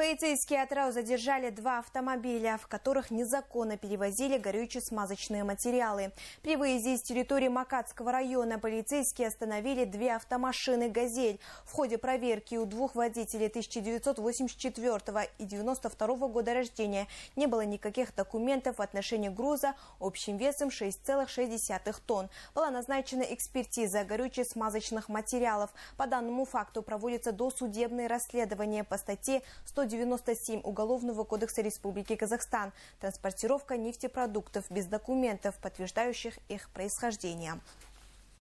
Полицейские Атрау задержали два автомобиля, в которых незаконно перевозили горючие смазочные материалы. При выезде из территории Макатского района полицейские остановили две автомашины «Газель». В ходе проверки у двух водителей 1984 и 1992 года рождения не было никаких документов в отношении груза общим весом 6,6 тонн. Была назначена экспертиза горючих смазочных материалов. По данному факту проводится досудебное расследование по статье 100 197 Уголовного кодекса Республики Казахстан «Транспортировка нефтепродуктов без документов, подтверждающих их происхождение».